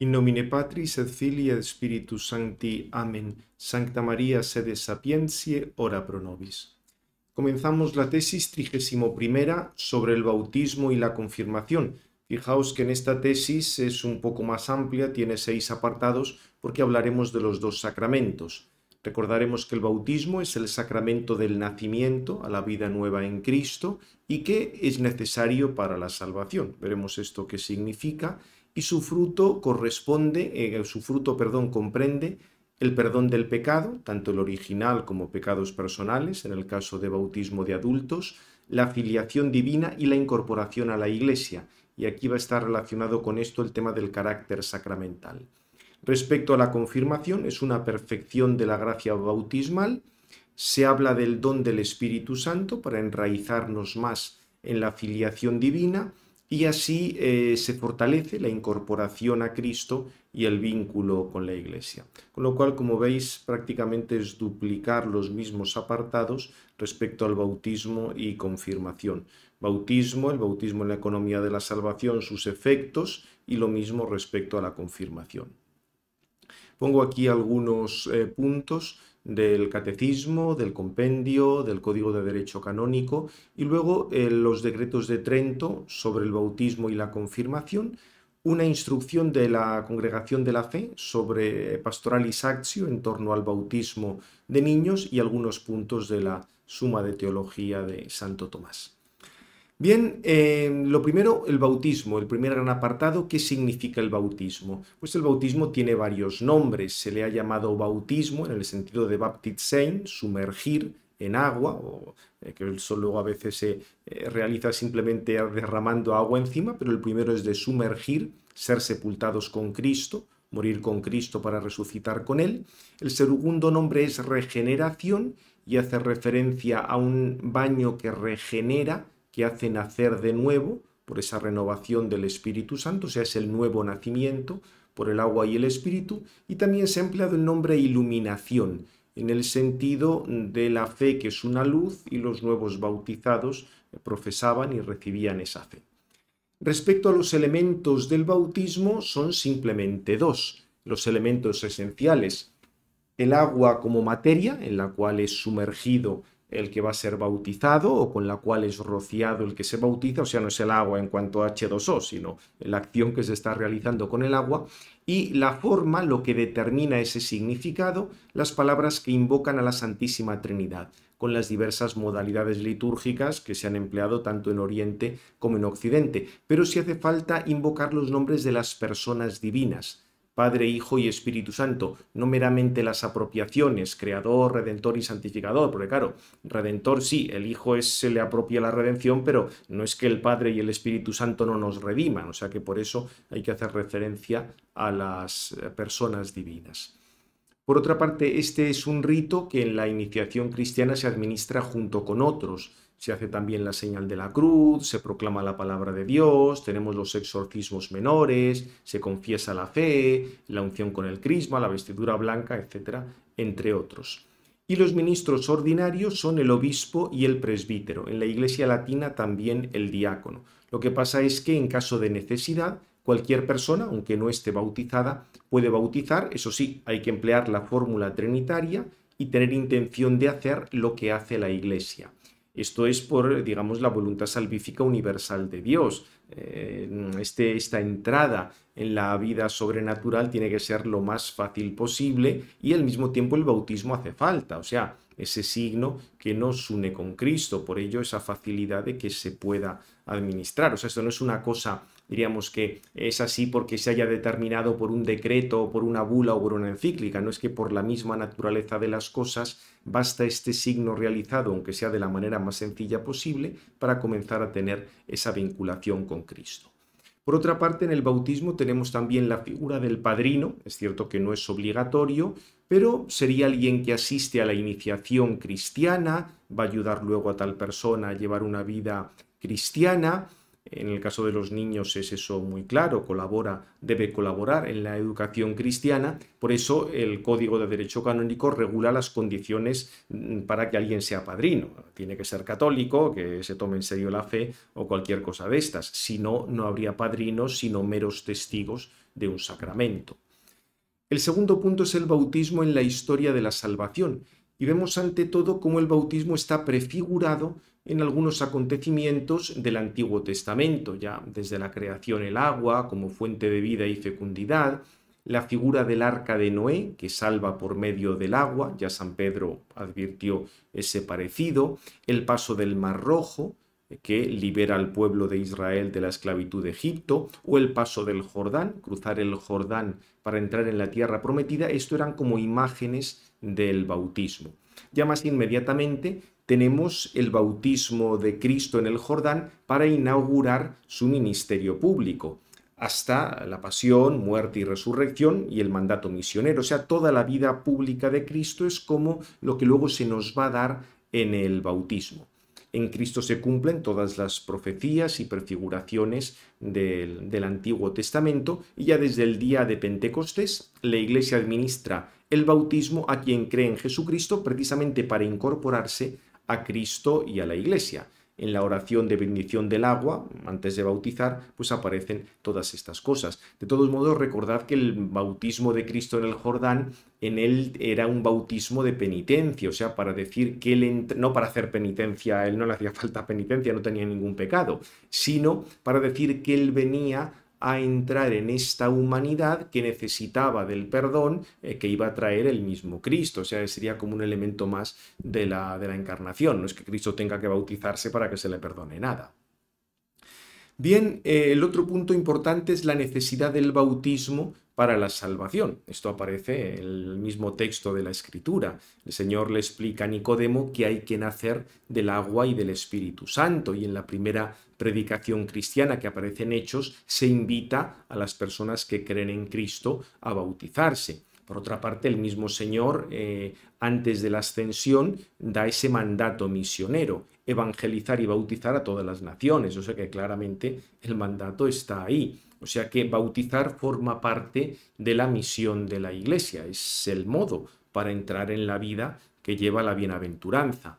In nomine Patris et Filii et Spiritus Sancti. Amen. Sancta Maria sede sapientiae, ora pro nobis. Comenzamos la tesis trigésimo primera sobre el bautismo y la confirmación. Fijaos que en esta tesis es un poco más amplia, tiene seis apartados, porque hablaremos de los dos sacramentos. Recordaremos que el bautismo es el sacramento del nacimiento a la vida nueva en Cristo y que es necesario para la salvación. Veremos esto qué significa y su fruto corresponde, eh, su fruto, perdón, comprende el perdón del pecado, tanto el original como pecados personales, en el caso de bautismo de adultos, la filiación divina y la incorporación a la Iglesia. Y aquí va a estar relacionado con esto el tema del carácter sacramental. Respecto a la confirmación, es una perfección de la gracia bautismal. Se habla del don del Espíritu Santo para enraizarnos más en la filiación divina y así eh, se fortalece la incorporación a Cristo y el vínculo con la Iglesia. Con lo cual, como veis, prácticamente es duplicar los mismos apartados respecto al bautismo y confirmación. Bautismo, el bautismo en la economía de la salvación, sus efectos y lo mismo respecto a la confirmación. Pongo aquí algunos eh, puntos del catecismo, del compendio, del código de derecho canónico y luego eh, los decretos de Trento sobre el bautismo y la confirmación, una instrucción de la Congregación de la Fe sobre pastoral y en torno al bautismo de niños y algunos puntos de la Suma de Teología de Santo Tomás. Bien, em, lo primero, el bautismo, el primer gran apartado, ¿qué significa el bautismo? Pues el bautismo tiene varios nombres, se le ha llamado bautismo en el sentido de baptizein, sumergir en agua, o, eh, que eso luego a veces se eh, realiza simplemente derramando agua encima, pero el primero es de sumergir, ser sepultados con Cristo, morir con Cristo para resucitar con Él. El segundo nombre es regeneración y hace referencia a un baño que regenera, que hace nacer de nuevo por esa renovación del Espíritu Santo, o sea, es el nuevo nacimiento por el agua y el Espíritu, y también se ha empleado el nombre iluminación, en el sentido de la fe que es una luz y los nuevos bautizados profesaban y recibían esa fe. Respecto a los elementos del bautismo, son simplemente dos, los elementos esenciales, el agua como materia, en la cual es sumergido el que va a ser bautizado o con la cual es rociado el que se bautiza, o sea, no es el agua en cuanto a H2O, sino la acción que se está realizando con el agua, y la forma lo que determina ese significado, las palabras que invocan a la Santísima Trinidad, con las diversas modalidades litúrgicas que se han empleado tanto en Oriente como en Occidente, pero si hace falta invocar los nombres de las personas divinas, Padre, Hijo y Espíritu Santo, no meramente las apropiaciones, Creador, Redentor y Santificador, porque claro, Redentor sí, el Hijo es, se le apropia la redención, pero no es que el Padre y el Espíritu Santo no nos rediman, o sea que por eso hay que hacer referencia a las eh, personas divinas. Por otra parte, este es un rito que en la iniciación cristiana se administra junto con otros, se hace también la señal de la cruz, se proclama la palabra de Dios, tenemos los exorcismos menores, se confiesa la fe, la unción con el crisma, la vestidura blanca, etcétera, entre otros. Y los ministros ordinarios son el obispo y el presbítero, en la Iglesia latina también el diácono. Lo que pasa es que en caso de necesidad, cualquier persona, aunque no esté bautizada, puede bautizar, eso sí, hay que emplear la fórmula trinitaria y tener intención de hacer lo que hace la Iglesia esto es por, digamos, la voluntad salvífica universal de Dios. Eh, este, esta entrada en la vida sobrenatural tiene que ser lo más fácil posible y al mismo tiempo el bautismo hace falta, o sea, ese signo que nos une con Cristo, por ello esa facilidad de que se pueda administrar. O sea, esto no es una cosa diríamos que es así porque se haya determinado por un decreto o por una bula o por una encíclica, no es que por la misma naturaleza de las cosas basta este signo realizado, aunque sea de la manera más sencilla posible, para comenzar a tener esa vinculación con Cristo. Por otra parte, en el bautismo tenemos también la figura del padrino, es cierto que no es obligatorio, pero sería alguien que asiste a la iniciación cristiana, va a ayudar luego a tal persona a llevar una vida cristiana en el caso de los niños es eso muy claro, colabora, debe colaborar en la educación cristiana, por eso el Código de Derecho Canónico regula las condiciones mm, para que alguien sea padrino. Tiene que ser católico, que se tome en serio la fe o cualquier cosa de estas. Si no, no habría padrinos, sino meros testigos de un sacramento. El segundo punto es el bautismo en la historia de la salvación. Y vemos ante todo cómo el bautismo está prefigurado en algunos acontecimientos del Antiguo Testamento, ya desde la creación el agua como fuente de vida y fecundidad, la figura del arca de Noé, que salva por medio del agua, ya San Pedro advirtió ese parecido, el paso del Mar Rojo, eh, que libera al pueblo de Israel de la esclavitud de Egipto, o el paso del Jordán, cruzar el Jordán para entrar en la tierra prometida, esto eran como imágenes del bautismo. Ya más inmediatamente tenemos el bautismo de Cristo en el Jordán para inaugurar su ministerio público, hasta la pasión, muerte y resurrección y el mandato misionero. O sea, toda la vida pública de Cristo es como lo que luego se nos va a dar en el bautismo. En Cristo se cumplen todas las profecías y prefiguraciones del, del, Antiguo Testamento y ya desde el día de Pentecostés la Iglesia administra el bautismo a quien cree en Jesucristo precisamente para incorporarse a Cristo y a la Iglesia. En la oración de bendición del agua, antes de bautizar, pues aparecen todas estas cosas. De todos modos, recordad que el bautismo de Cristo en el Jordán, en él era un bautismo de penitencia, o sea, para decir que él, no para hacer penitencia, a él no le hacía falta penitencia, no tenía ningún pecado, sino para decir que él venía a entrar en esta humanidad que necesitaba del perdón eh, que iba a traer el mismo Cristo. O sea, sería como un elemento más de la, de la encarnación. No es que Cristo tenga que bautizarse para que se le perdone nada. Bien, eh, el otro punto importante es la necesidad del bautismo para la salvación. Esto aparece en el mismo texto de la Escritura. El Señor le explica a Nicodemo que hay que nacer del agua y del Espíritu Santo, y en la primera predicación cristiana que aparece en Hechos se invita a las personas que creen en Cristo a bautizarse. Por otra parte, el mismo Señor, eh, antes de la ascensión, da ese mandato misionero, evangelizar y bautizar a todas las naciones. O sea que claramente el mandato está ahí. O sea que bautizar forma parte de la misión de la Iglesia, es el modo para entrar en la vida que lleva la bienaventuranza.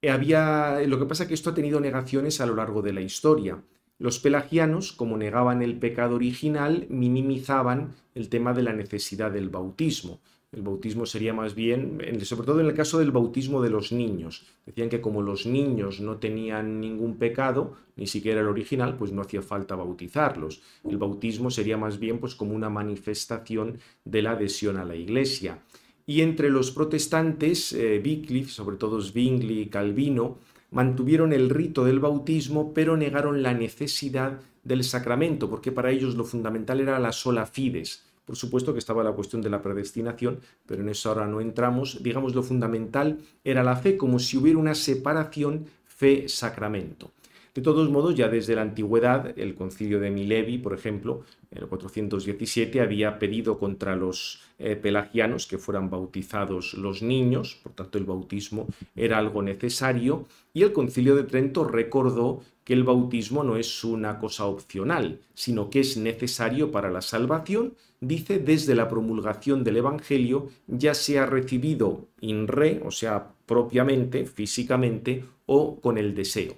Eh, había, eh, lo que pasa es que esto ha tenido negaciones a lo largo de la historia. Los pelagianos, como negaban el pecado original, minimizaban el tema de la necesidad del bautismo. El bautismo sería más bien, sobre todo en el caso del bautismo de los niños. Decían que como los niños no tenían ningún pecado, ni siquiera el original, pues no hacía falta bautizarlos. El bautismo sería más bien pues como una manifestación de la adhesión a la Iglesia. Y entre los protestantes, eh, sobre todo Zwingli y Calvino, mantuvieron el rito del bautismo, pero negaron la necesidad del sacramento, porque para ellos lo fundamental era la sola fides, por supuesto que estaba la cuestión de la predestinación, pero en eso ahora no entramos. Digamos, lo fundamental era la fe, como si hubiera una separación fe-sacramento. De todos modos, ya desde la antigüedad, el concilio de Milevi, por ejemplo, en el 417, había pedido contra los eh, pelagianos que fueran bautizados los niños, por tanto el bautismo era algo necesario, y el concilio de Trento recordó que el bautismo no es una cosa opcional, sino que es necesario para la salvación, dice desde la promulgación del Evangelio, ya sea recibido in re, o sea, propiamente, físicamente, o con el deseo.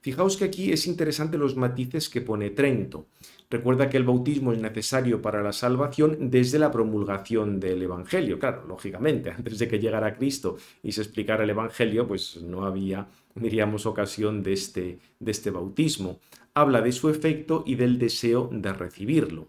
Fijaos que aquí es interesante los matices que pone Trento. Recuerda que el bautismo es necesario para la salvación desde la promulgación del Evangelio. Claro, lógicamente, antes de que llegara Cristo y se explicara el Evangelio, pues no había, diríamos, ocasión de este, de este bautismo. Habla de su efecto y del deseo de recibirlo.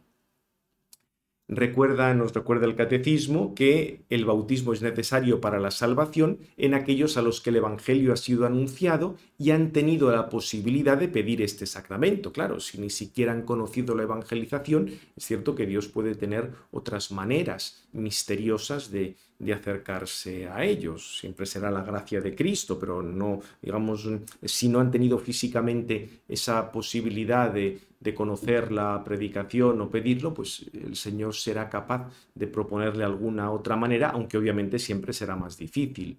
Recuerda, nos recuerda el catecismo que el bautismo es necesario para la salvación en aquellos a los que el Evangelio ha sido anunciado y han tenido la posibilidad de pedir este sacramento. Claro, si ni siquiera han conocido la evangelización, es cierto que Dios puede tener otras maneras misteriosas de, acercarse a ellos. Siempre será la gracia de Cristo, pero no, digamos, si no han tenido físicamente esa posibilidad de, de conocer la predicación o pedirlo, pues el Señor será capaz de proponerle alguna otra manera, aunque obviamente siempre será más difícil.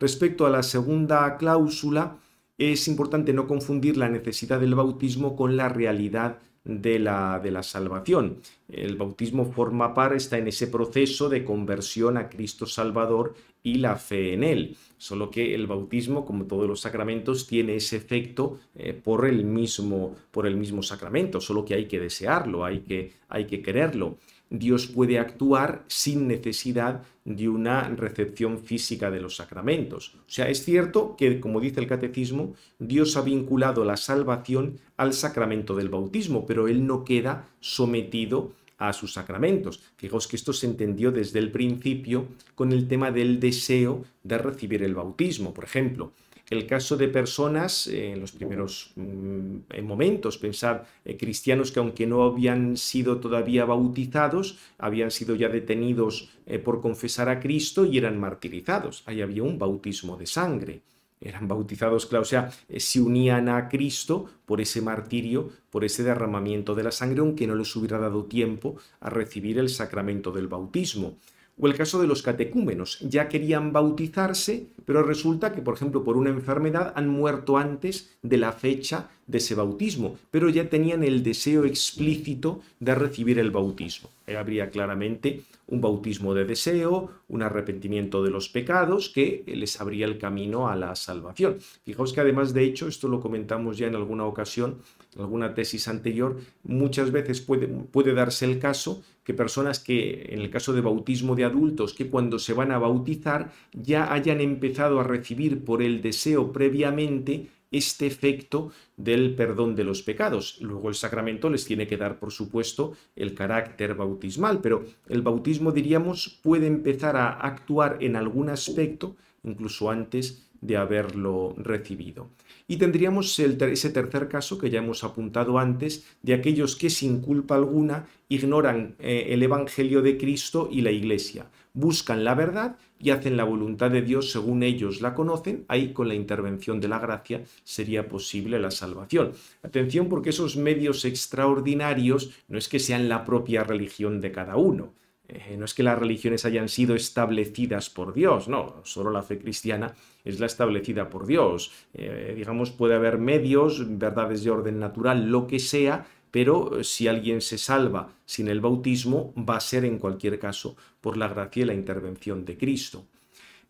Respecto a la segunda cláusula, es importante no confundir la necesidad del bautismo con la realidad de la, de la salvación. El bautismo forma parte, está en ese proceso de conversión a Cristo Salvador y la fe en Él. Solo que el bautismo, como todos los sacramentos, tiene ese efecto eh, por, el mismo, por el mismo sacramento, solo que hay que desearlo, hay que, hay que quererlo. Dios puede actuar sin necesidad de una recepción física de los sacramentos. O sea, es cierto que, como dice el catecismo, Dios ha vinculado la salvación al sacramento del bautismo, pero Él no queda sometido a sus sacramentos. Fijaos que esto se entendió desde el principio con el tema del deseo de recibir el bautismo. Por ejemplo, el caso de personas eh, en los primeros mm, momentos, pensar eh, cristianos que aunque no habían sido todavía bautizados, habían sido ya detenidos eh, por confesar a Cristo y eran martirizados. Ahí había un bautismo de sangre. Eran bautizados, claro, o sea, se unían a Cristo por ese martirio, por ese derramamiento de la sangre, aunque no les hubiera dado tiempo a recibir el sacramento del bautismo o el caso de los catecúmenos. Ya querían bautizarse, pero resulta que, por ejemplo, por una enfermedad han muerto antes de la fecha de ese bautismo, pero ya tenían el deseo explícito de recibir el bautismo. Eh, habría claramente un bautismo de deseo, un arrepentimiento de los pecados que les abría el camino a la salvación. Fijaos que además de hecho, esto lo comentamos ya en alguna ocasión, en alguna tesis anterior, muchas veces puede, puede darse el caso que personas que, en el caso de bautismo de adultos, que cuando se van a bautizar ya hayan empezado a recibir por el deseo previamente este efecto del perdón de los pecados. Luego el sacramento les tiene que dar, por supuesto, el carácter bautismal, pero el bautismo, diríamos, puede empezar a actuar en algún aspecto incluso antes de haberlo recibido. Y tendríamos ese tercer caso que ya hemos apuntado antes, de aquellos que sin culpa alguna ignoran eh, el Evangelio de Cristo y la Iglesia, buscan la verdad y hacen la voluntad de Dios según ellos la conocen, ahí con la intervención de la gracia sería posible la salvación. Atención porque esos medios extraordinarios no es que sean la propia religión de cada uno, eh, no es que las religiones hayan sido establecidas por Dios, no, solo la fe cristiana es la establecida por Dios. Eh, digamos, puede haber medios, verdades de orden natural, lo que sea, pero eh, si alguien se salva sin el bautismo, va a ser en cualquier caso por la gracia y la intervención de Cristo.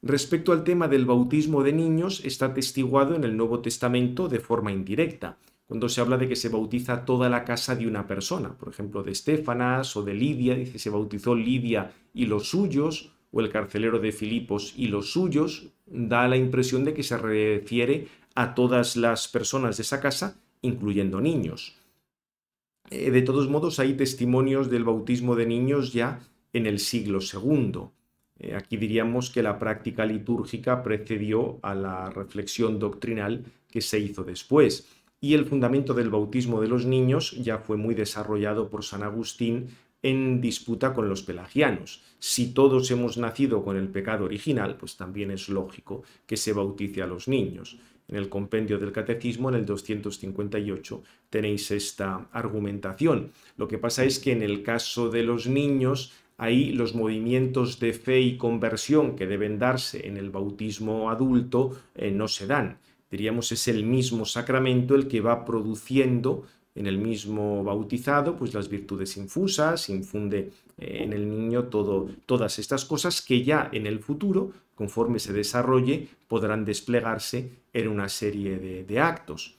Respecto al tema del bautismo de niños, está atestiguado en el Nuevo Testamento de forma indirecta, cuando se habla de que se bautiza toda la casa de una persona, por ejemplo, de Estefanas o de Lidia, dice se bautizó Lidia y los suyos, o el carcelero de Filipos y los suyos, da la impresión de que se refiere a todas las personas de esa casa, incluyendo niños. Eh, de todos modos, hay testimonios del bautismo de niños ya en el siglo II. Eh, aquí diríamos que la práctica litúrgica precedió a la reflexión doctrinal que se hizo después. Y el fundamento del bautismo de los niños ya fue muy desarrollado por San Agustín en disputa con los pelagianos. Si todos hemos nacido con el pecado original, pues también es lógico que se bautice a los niños. En el compendio del catecismo, en el 258, tenéis esta argumentación. Lo que pasa es que en el caso de los niños, ahí los movimientos de fe y conversión que deben darse en el bautismo adulto eh, no se dan. Diríamos es el mismo sacramento el que va produciendo en el mismo bautizado, pues las virtudes infusas, infunde eh, en el niño todas estas cosas que ya en el futuro, conforme se desarrolle, podrán desplegarse en una serie de, actos.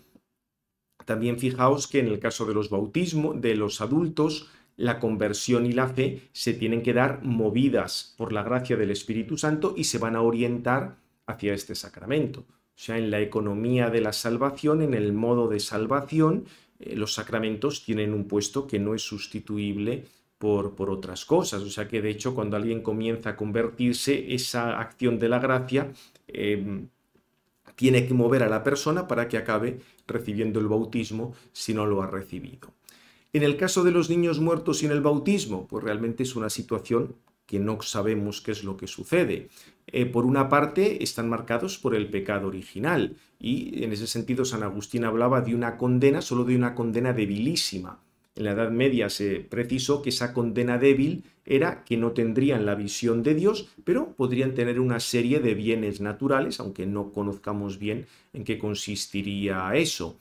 También fijaos que en el caso de los bautismos, de los adultos, la conversión y la fe se tienen que dar movidas por la gracia del Espíritu Santo y se van a orientar hacia este sacramento. O sea, en la economía de la salvación, en el modo de salvación, eh, los sacramentos tienen un puesto que no es sustituible por, por, otras cosas. O sea que de hecho cuando alguien comienza a convertirse, esa acción de la gracia em, tiene que mover a la persona para que acabe recibiendo el bautismo si no lo ha recibido. En el caso de los niños muertos sin el bautismo, pues realmente es una situación que no sabemos qué es lo que sucede. Eh, por una parte, están marcados por el pecado original y en ese sentido San Agustín hablaba de una condena, solo de una condena debilísima en la Edad Media se precisó que esa condena débil era que no tendrían la visión de Dios, pero podrían tener una serie de bienes naturales, aunque no conozcamos bien en qué consistiría eso.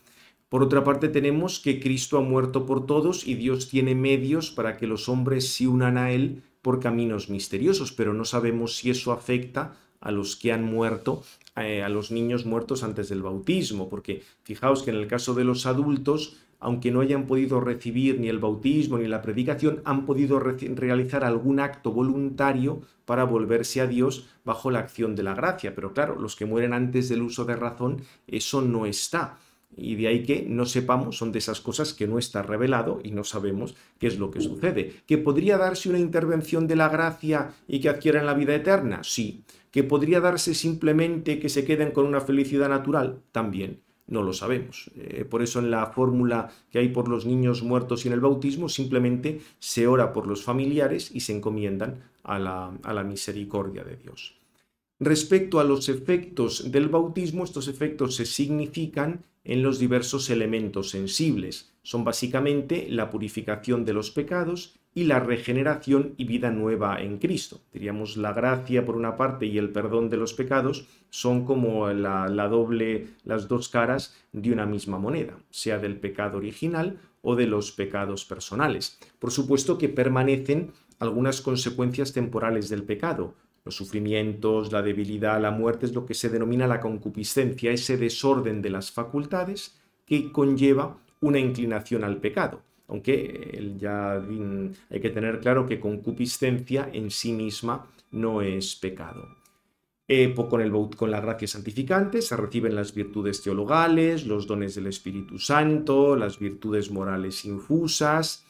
Por otra parte, tenemos que Cristo ha muerto por todos y Dios tiene medios para que los hombres se unan a Él por caminos misteriosos, pero no sabemos si eso afecta a los que han muerto, eh, a los niños muertos antes del bautismo, porque fijaos que en el caso de los adultos, aunque no hayan podido recibir ni el bautismo ni la predicación, han podido realizar algún acto voluntario para volverse a Dios bajo la acción de la gracia. Pero claro, los que mueren antes del uso de razón, eso no está. Y de ahí que no sepamos, son de esas cosas que no está revelado y no sabemos qué es lo que sucede. ¿Que podría darse una intervención de la gracia y que adquieran la vida eterna? Sí. ¿Que podría darse simplemente que se queden con una felicidad natural? También no lo sabemos. Eh, por eso en la fórmula que hay por los niños muertos y en el bautismo simplemente se ora por los familiares y se encomiendan a la, a la misericordia de Dios. Respecto a los efectos del bautismo, estos efectos se significan en los diversos elementos sensibles. Son básicamente la purificación de los pecados, y la regeneración y vida nueva en Cristo. Diríamos, la gracia por una parte y el perdón de los pecados son como la, la doble, las dos caras de una misma moneda, sea del pecado original o de los pecados personales. Por supuesto que permanecen algunas consecuencias temporales del pecado. Los sufrimientos, la debilidad, la muerte es lo que se denomina la concupiscencia, ese desorden de las facultades que conlleva una inclinación al pecado aunque ya hay que tener claro que concupiscencia en sí misma no es pecado. Eh, con, el, con la gracia santificante se reciben las virtudes teologales, los dones del Espíritu Santo, las virtudes morales infusas.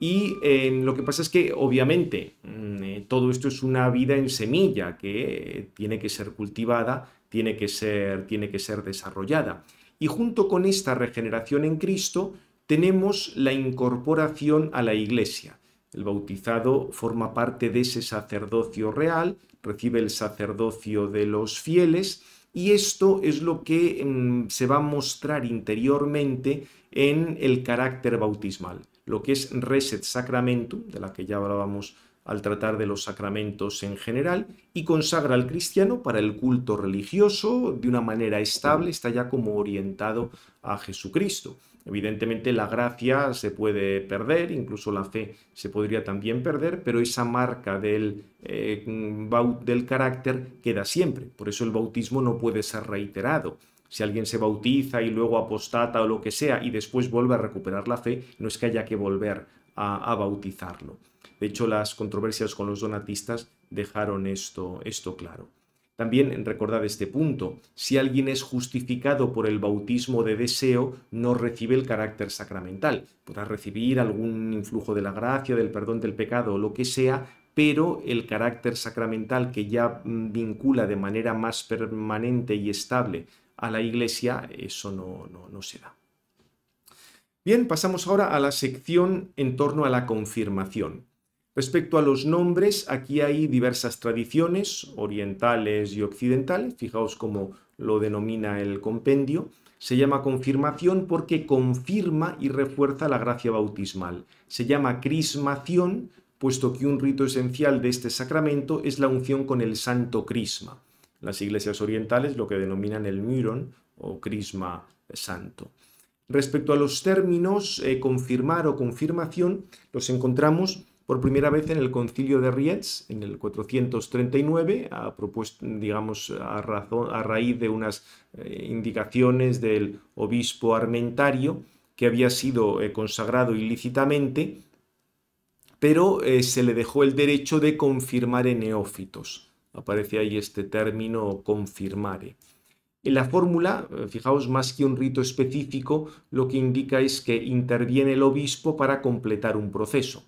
Y eh, lo que pasa es que, obviamente, mm, eh, todo esto es una vida en semilla que tiene que ser cultivada, tiene que ser, tiene que ser desarrollada. Y junto con esta regeneración en Cristo, tenemos la incorporación a la Iglesia. El bautizado forma parte de ese sacerdocio real, recibe el sacerdocio de los fieles y esto es lo que mm, se va a mostrar interiormente en el carácter bautismal, lo que es reset sacramentum, de la que ya hablábamos al tratar de los sacramentos en general, y consagra al cristiano para el culto religioso de una manera estable, está ya como orientado a Jesucristo. Evidentemente la gracia se puede perder, incluso la fe se podría también perder, pero esa marca del, eh, del carácter queda siempre. Por eso el bautismo no puede ser reiterado. Si alguien se bautiza y luego apostata o lo que sea y después vuelve a recuperar la fe, no es que haya que volver a, a bautizarlo. De hecho, las controversias con los donatistas dejaron esto, esto claro. También recordad este punto, si alguien es justificado por el bautismo de deseo, no recibe el carácter sacramental. Podrá recibir algún influjo de la gracia, del perdón del pecado o lo que sea, pero el carácter sacramental que ya mm, vincula de manera más permanente y estable a la Iglesia, eso no, no, no se da. Bien, pasamos ahora a la sección en torno a la confirmación. Respecto a los nombres, aquí hay diversas tradiciones orientales y occidentales, fijaos cómo lo denomina el compendio. Se llama confirmación porque confirma y refuerza la gracia bautismal. Se llama crismación puesto que un rito esencial de este sacramento es la unción con el santo crisma. Las iglesias orientales lo que denominan el miron o crisma santo. Respecto a los términos eh, confirmar o confirmación, los encontramos por primera vez en el concilio de Rietz, en el 439, a, propuesto, digamos, a, raíz de unas eh, indicaciones del obispo armentario, que había sido eh, consagrado ilícitamente, pero eh, se le dejó el derecho de en neófitos. Aparece ahí este término confirmare. En la fórmula, fijaos, más que un rito específico, lo que indica es que interviene el obispo para completar un proceso.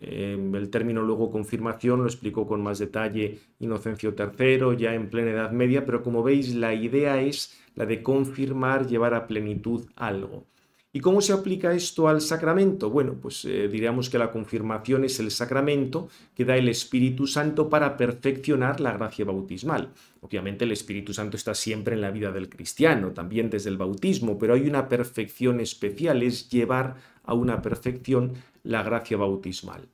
Em, el término luego confirmación lo explicó con más detalle Inocencio III, ya en plena Edad Media, pero como veis la idea es la de confirmar, llevar a plenitud algo. ¿Y cómo se aplica esto al sacramento? Bueno, pues eh, diríamos que la confirmación es el sacramento que da el Espíritu Santo para perfeccionar la gracia bautismal. Obviamente el Espíritu Santo está siempre en la vida del cristiano, también desde el bautismo, pero hay una perfección especial, es llevar a una perfección la gracia bautismal.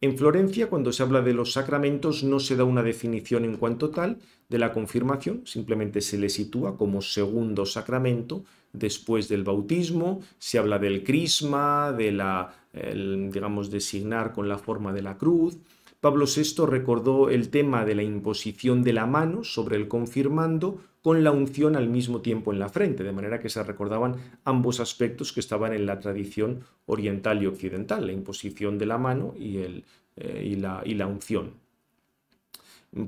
En Florencia, cuando se habla de los sacramentos, no se da una definición en cuanto tal de la confirmación, simplemente se le sitúa como segundo sacramento después del bautismo, se habla del crisma, de la, digamos, designar con la forma de la cruz, Pablo VI recordó el tema de la imposición de la mano sobre el confirmando con la unción al mismo tiempo en la frente, de manera que se recordaban ambos aspectos que estaban en la tradición oriental y occidental, la imposición de la mano y, eh, la, la unción.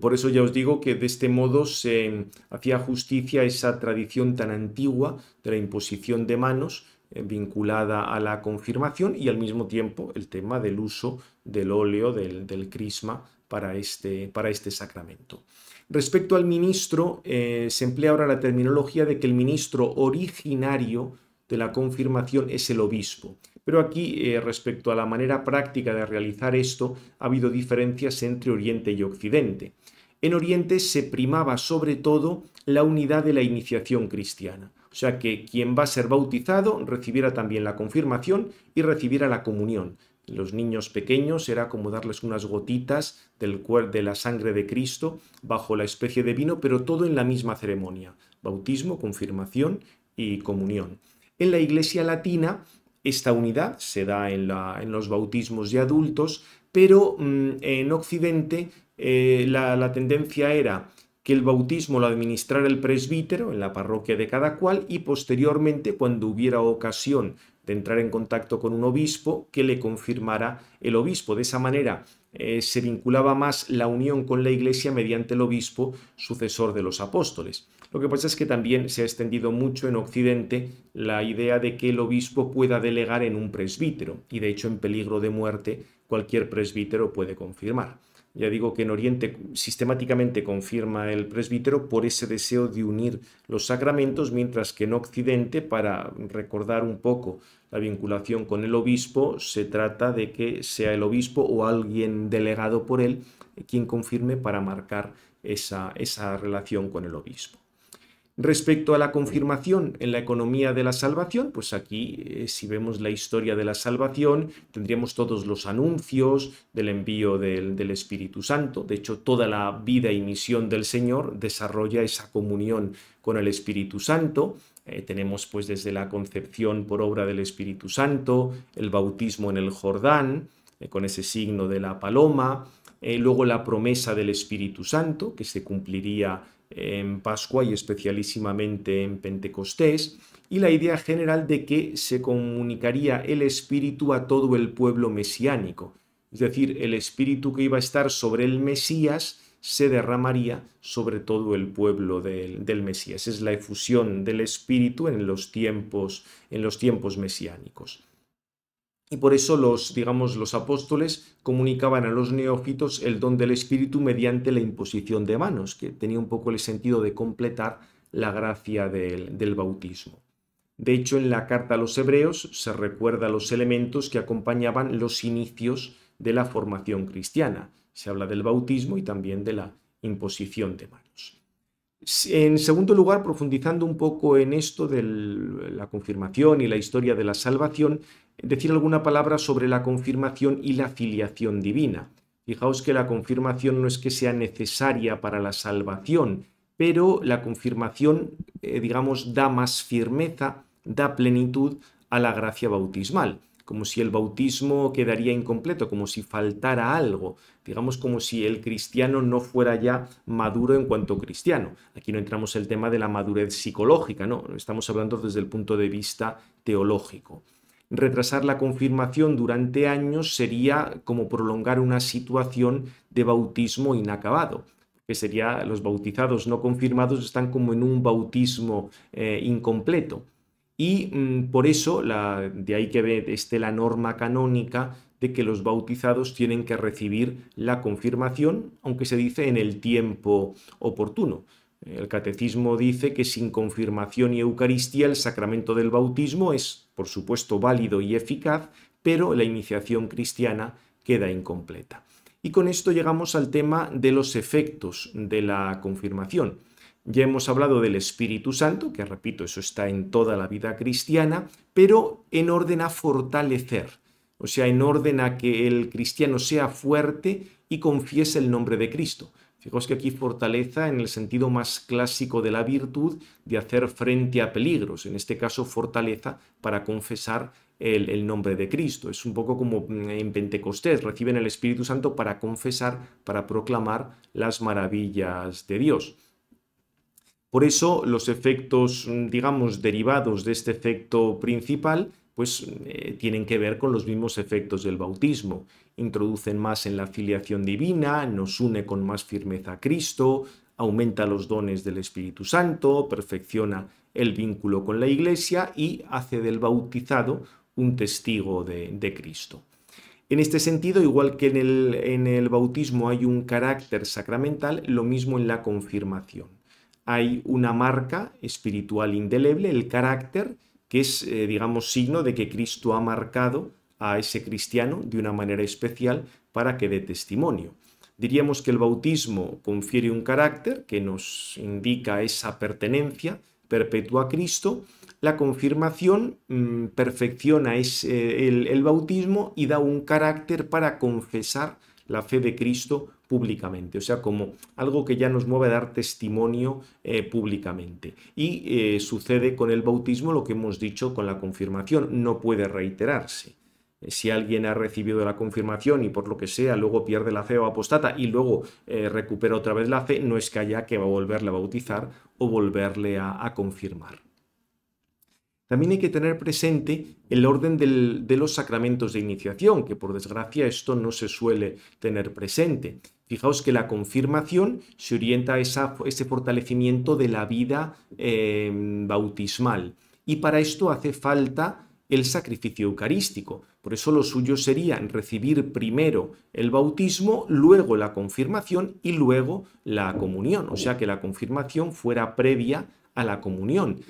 Por eso ya os digo que de este modo se hacía justicia a esa tradición tan antigua de la imposición de manos eh, vinculada a la confirmación y al mismo tiempo el tema del uso del óleo, del, crisma para este, para este, sacramento. Respecto al ministro, eh, se emplea ahora la terminología de que el ministro originario de la confirmación es el obispo. Pero aquí, eh, respecto a la manera práctica de realizar esto, ha habido diferencias entre Oriente y Occidente en Oriente se primaba sobre todo la unidad de la iniciación cristiana. O sea que quien va a ser bautizado recibiera también la confirmación y recibiera la comunión. Los niños pequeños era como darles unas gotitas de la sangre de Cristo bajo la especie de vino, pero todo en la misma ceremonia. Bautismo, confirmación y comunión. En la Iglesia Latina esta unidad se da en, los bautismos de adultos, pero mm, en Occidente eh, la, tendencia era que el bautismo lo administrara el presbítero en la parroquia de cada cual y posteriormente, cuando hubiera ocasión de entrar en contacto con un obispo, que le confirmara el obispo. De esa manera eh, se vinculaba más la unión con la iglesia mediante el obispo sucesor de los apóstoles. Lo que pasa es que también se ha extendido mucho en Occidente la idea de que el obispo pueda delegar en un presbítero, y de hecho en peligro de muerte cualquier presbítero puede confirmar ya digo que en Oriente sistemáticamente confirma el presbítero por ese deseo de unir los sacramentos, mientras que en Occidente, para recordar un poco la vinculación con el obispo, se trata de que sea el obispo o alguien delegado por él quien confirme para marcar esa, esa relación con el obispo. Respecto a la confirmación en la economía de la salvación, pues aquí, eh, si vemos la historia de la salvación, tendríamos todos los anuncios del envío del, Espíritu Santo. De hecho, toda la vida y misión del Señor desarrolla esa comunión con el Espíritu Santo. Eh, tenemos pues desde la concepción por obra del Espíritu Santo, el bautismo en el Jordán, eh, con ese signo de la paloma, luego la promesa del Espíritu Santo, que se cumpliría en Pascua y especialísimamente en Pentecostés, y la idea general de que se comunicaría el Espíritu a todo el pueblo mesiánico. Es decir, el Espíritu que iba a estar sobre el Mesías se derramaría sobre todo el pueblo del, del Mesías. Es la efusión del Espíritu en los tiempos, en los tiempos mesiánicos. Y por eso los, digamos, los apóstoles comunicaban a los neófitos el don del Espíritu mediante la imposición de manos, que tenía un poco el sentido de completar la gracia del, del bautismo. De hecho, en la carta a los hebreos se recuerda los elementos que acompañaban los inicios de la formación cristiana. Se habla del bautismo y también de la imposición de manos. En segundo lugar, profundizando un poco en esto de la confirmación y la historia de la salvación, decir alguna palabra sobre la confirmación y la filiación divina. Fijaos que la confirmación no es que sea necesaria para la salvación, pero la confirmación, eh, digamos, da más firmeza, da plenitud a la gracia bautismal como si el bautismo quedaría incompleto, como si faltara algo, digamos como si el cristiano no fuera ya maduro en cuanto cristiano. Aquí no entramos el tema de la madurez psicológica, no, estamos hablando desde el punto de vista teológico. Retrasar la confirmación durante años sería como prolongar una situación de bautismo inacabado que sería los bautizados no confirmados están como en un bautismo eh, incompleto. Y mm, por eso, de ahí que esté la norma canónica de que los bautizados tienen que recibir la confirmación, aunque se dice en el tiempo oportuno. El catecismo dice que sin confirmación y Eucaristía el sacramento del bautismo es, por supuesto, válido y eficaz, pero la iniciación cristiana queda incompleta. Y con esto llegamos al tema de los efectos de la confirmación. Ya hemos hablado del Espíritu Santo, que repito, eso está en toda la vida cristiana, pero en orden a fortalecer, o sea, en orden a que el cristiano sea fuerte y confiese el nombre de Cristo. Fijaos que aquí fortaleza en el sentido más clásico de la virtud de hacer frente a peligros, en este caso fortaleza para confesar el, nombre de Cristo. Es un poco como en Pentecostés, reciben el Espíritu Santo para confesar, para proclamar las maravillas de Dios. Por eso los efectos, mm, digamos, derivados de este efecto principal, pues eh, tienen que ver con los mismos efectos del bautismo. Introducen más en la filiación divina, nos une con más firmeza a Cristo, aumenta los dones del Espíritu Santo, perfecciona el vínculo con la Iglesia y hace del bautizado un testigo de, Cristo. En este sentido, igual que en el bautismo hay un carácter sacramental, lo mismo en la confirmación hay una marca espiritual indeleble, el carácter, que es, eh, digamos, signo de que Cristo ha marcado a ese cristiano de una manera especial para que dé testimonio. Diríamos que el bautismo confiere un carácter que nos indica esa pertenencia perpetua a Cristo, la confirmación mm, perfecciona el bautismo y da un carácter para confesar la fe de Cristo o sea, como algo que ya nos mueve a dar testimonio eh, públicamente. Y eh, sucede con el bautismo lo que hemos dicho con la confirmación, no puede reiterarse. Eh, si alguien ha recibido la confirmación y por lo que sea luego pierde la fe o apostata y luego recupera otra vez la fe, no es que haya que volverle a bautizar o volverle a, confirmar. También hay que tener presente el orden de los sacramentos de iniciación, que por desgracia esto no se suele tener presente. Fijaos que la confirmación se orienta a, ese fortalecimiento de la vida em, bautismal. Y para esto hace falta el sacrificio eucarístico. Por eso lo suyo sería recibir primero el bautismo, luego la confirmación y luego la comunión. O sea que la confirmación fuera previa a la comunión.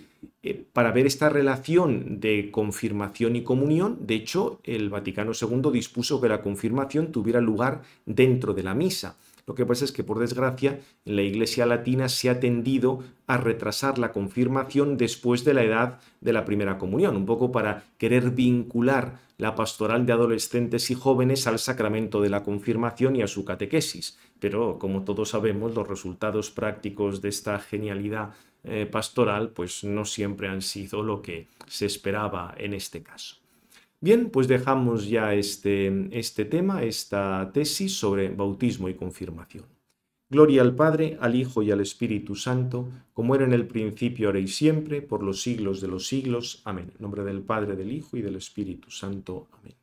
Eh, para ver esta relación de confirmación y comunión, de hecho, el Vaticano II dispuso que la confirmación tuviera lugar dentro de la misa. Lo que pasa es que, por desgracia, en la Iglesia Latina se ha tendido a retrasar la confirmación después de la edad de la primera comunión, un poco para querer vincular la pastoral de adolescentes y jóvenes al sacramento de la confirmación y a su catequesis. Pero, como todos sabemos, los resultados prácticos de esta genialidad eh, pastoral pues no siempre han sido lo que se esperaba en este caso. Bien, pues dejamos ya este, este tema, esta tesis sobre bautismo y confirmación. Gloria al Padre, al Hijo y al Espíritu Santo, como era en el principio, ahora y siempre, por los siglos de los siglos. Amén. En nombre del Padre, del Hijo y del Espíritu Santo. Amén.